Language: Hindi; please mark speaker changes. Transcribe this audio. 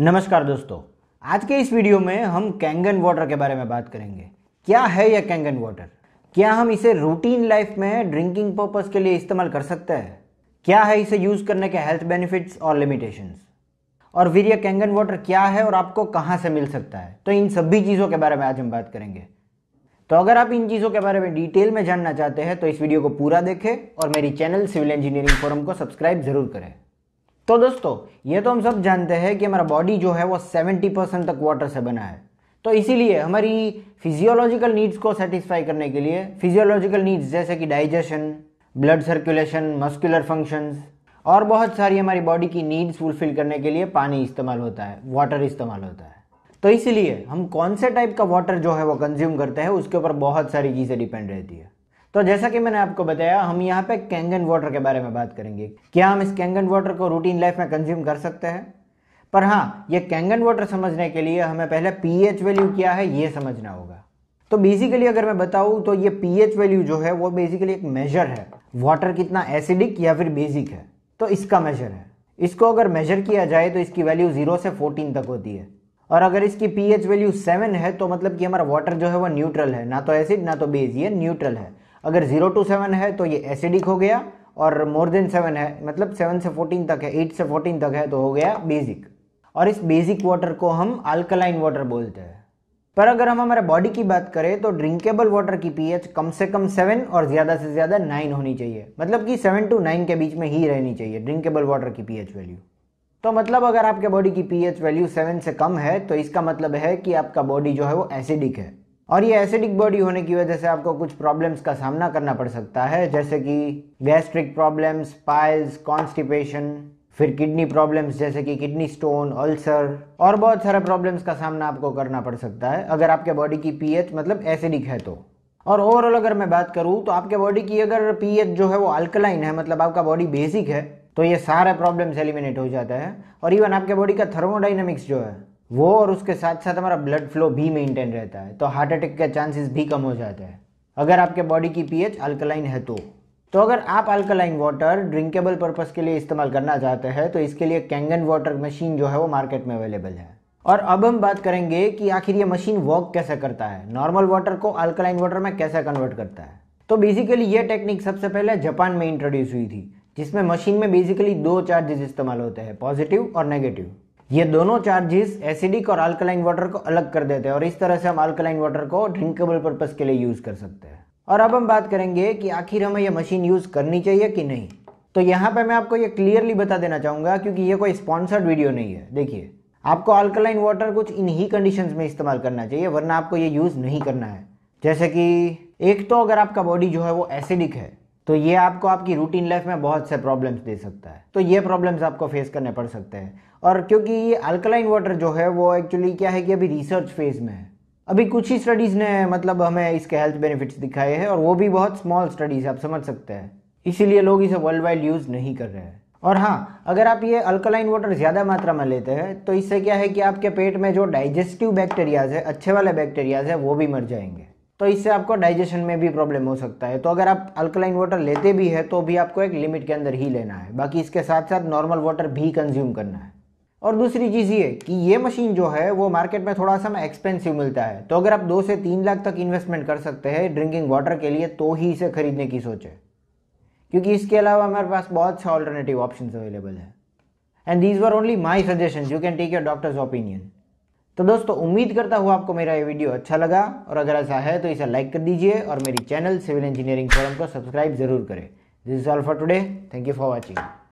Speaker 1: नमस्कार दोस्तों आज के इस वीडियो में हम कैंगन वाटर के बारे में बात करेंगे क्या है यह कैंगन वाटर क्या हम इसे रूटीन लाइफ में ड्रिंकिंग पर्पज के लिए इस्तेमाल कर सकते हैं क्या है इसे यूज़ करने के हेल्थ बेनिफिट्स और लिमिटेशन और वीर यह कैंगन वाटर क्या है और आपको कहाँ से मिल सकता है तो इन सभी चीज़ों के बारे में आज हम बात करेंगे तो अगर आप इन चीज़ों के बारे में डिटेल में जानना चाहते हैं तो इस वीडियो को पूरा देखें और मेरी चैनल सिविल इंजीनियरिंग फोरम को सब्सक्राइब ज़रूर करें तो दोस्तों ये तो हम सब जानते हैं कि हमारा बॉडी जो है वो 70 परसेंट तक वाटर से बना है तो इसीलिए हमारी फिजियोलॉजिकल नीड्स को सेटिस्फाई करने के लिए फिजियोलॉजिकल नीड्स जैसे कि digestion blood circulation muscular functions और बहुत सारी हमारी बॉडी की नीड्स फुलफिल करने के लिए पानी इस्तेमाल होता है वाटर इस्तेमाल होता है तो इसीलिए हम कौन से टाइप का वाटर जो है वो कंज्यूम करते हैं उसके ऊपर बहुत सारी चीज़ें डिपेंड रहती है तो जैसा कि मैंने आपको बताया हम यहाँ पे कैंगन वाटर के बारे में बात करेंगे क्या हम इस कैंगन वाटर को रूटीन लाइफ में कंज्यूम कर सकते हैं पर हाँ ये कैंगन वाटर समझने के लिए हमें पहले पी वैल्यू क्या है ये समझना होगा तो बेसिकली अगर मैं बताऊँ तो ये पी वैल्यू जो है वो बेसिकली एक मेजर है वाटर कितना एसिडिक या फिर बेसिक है तो इसका मेजर है इसको अगर मेजर किया जाए तो इसकी वैल्यू जीरो से फोर्टीन तक होती है और अगर इसकी पीएच वैल्यू सेवन है तो मतलब कि हमारा वाटर जो है वो न्यूट्रल है ना तो एसिड ना तो बेस ये न्यूट्रल है अगर ज़ीरो टू सेवन है तो ये एसिडिक हो गया और मोर देन सेवन है मतलब सेवन से फोर्टीन तक है एट से फोर्टीन तक है तो हो गया बेसिक और इस बेसिक वाटर को हम अल्कलाइन वाटर बोलते हैं पर अगर हम हमारे बॉडी की बात करें तो ड्रिंकेबल वाटर की पीएच कम से कम सेवन और ज़्यादा से ज़्यादा नाइन होनी चाहिए मतलब कि सेवन टू नाइन के बीच में ही रहनी चाहिए ड्रिंकेबल वाटर की पीएच वैल्यू तो मतलब अगर आपके बॉडी की पीएच वैल्यू सेवन से कम है तो इसका मतलब है कि आपका बॉडी जो है वो एसिडिक है और ये एसिडिक बॉडी होने की वजह से आपको कुछ प्रॉब्लम्स का सामना करना पड़ सकता है जैसे कि गैस्ट्रिक प्रॉब्लम्स पाइल्स कॉन्स्टिपेशन फिर किडनी प्रॉब्लम्स जैसे कि किडनी स्टोन अल्सर और बहुत सारे प्रॉब्लम्स का सामना आपको करना पड़ सकता है अगर आपके बॉडी की पीएच मतलब एसिडिक है तो और ओवरऑल अगर मैं बात करूँ तो आपके बॉडी की अगर पीएच जो है वो अल्कलाइन है मतलब आपका बॉडी बेसिक है तो ये सारे प्रॉब्लम्स एलिमिनेट हो जाता है और इवन आपके बॉडी का थर्मोडाइनमिक्स जो है वो और उसके साथ साथ हमारा ब्लड फ्लो भी मेंटेन रहता है तो हार्ट अटैक के चांसेस भी कम हो जाते हैं अगर आपके बॉडी की पीएच अल्कलाइन है तो तो अगर आप अल्कलाइन वाटर ड्रिंकेबल पर्पज़ के लिए इस्तेमाल करना चाहते हैं तो इसके लिए कैंगन वाटर मशीन जो है वो मार्केट में अवेलेबल है और अब हम बात करेंगे कि आखिर ये मशीन वर्क कैसे करता है नॉर्मल वाटर को अल्कलाइन वाटर में कैसे कन्वर्ट करता है तो बेसिकली ये टेक्निक सबसे पहले जापान में इंट्रोड्यूस हुई थी जिसमें मशीन में बेसिकली दो चार्जेस इस्तेमाल होते हैं पॉजिटिव और नेगेटिव ये दोनों चार्जेस एसिडिक और अल्कलाइन वाटर को अलग कर देते हैं और इस तरह से हम अल्कलाइन वाटर को ड्रिंकेबल पर्पज के लिए यूज़ कर सकते हैं और अब हम बात करेंगे कि आखिर हमें यह मशीन यूज़ करनी चाहिए कि नहीं तो यहाँ पर मैं आपको ये क्लियरली बता देना चाहूंगा क्योंकि ये कोई स्पॉन्सर्ड वीडियो नहीं है देखिए आपको अल्कलाइन वाटर कुछ इन ही कंडीशन में इस्तेमाल करना चाहिए वरना आपको ये यूज़ नहीं करना है जैसे कि एक तो अगर आपका बॉडी जो है वो एसिडिक है तो ये आपको आपकी रूटीन लाइफ में बहुत से प्रॉब्लम्स दे सकता है तो ये प्रॉब्लम्स आपको फेस करने पड़ सकते हैं और क्योंकि ये अल्कलाइन वाटर जो है वो एक्चुअली क्या है कि अभी रिसर्च फेज़ में है अभी कुछ ही स्टडीज़ ने मतलब हमें इसके हेल्थ बेनिफिट्स दिखाए हैं और वो भी बहुत स्मॉल स्टडीज़ आप समझ सकते हैं इसीलिए लोग इसे वर्ल्ड वाइड यूज़ नहीं कर रहे हैं और हाँ अगर आप ये अल्कलाइन वाटर ज़्यादा मात्रा में लेते हैं तो इससे क्या है कि आपके पेट में जो डाइजेस्टिव बैक्टीरियाज है अच्छे वाले बैक्टीरियाज है वो भी मर जाएंगे तो इससे आपको डाइजेशन में भी प्रॉब्लम हो सकता है तो अगर आप अल्कलाइन वाटर लेते भी है तो भी आपको एक लिमिट के अंदर ही लेना है बाकी इसके साथ साथ नॉर्मल वाटर भी कंज्यूम करना है और दूसरी चीज़ ये कि ये मशीन जो है वो मार्केट में थोड़ा सा एक्सपेंसिव मिलता है तो अगर आप दो से तीन लाख तक इन्वेस्टमेंट कर सकते हैं ड्रिंकिंग वाटर के लिए तो ही इसे खरीदने की सोचे क्योंकि इसके अलावा हमारे पास बहुत से ऑल्टरनेटिव ऑप्शन अवेलेबल है and these were only my suggestion you can take your doctor's opinion तो दोस्तों उम्मीद करता हूँ आपको मेरा ये वीडियो अच्छा लगा और अगर ऐसा है तो इसे लाइक कर दीजिए और मेरी चैनल सिविल इंजीनियरिंग फोरम को सब्सक्राइब जरूर करें this is all for today thank you for watching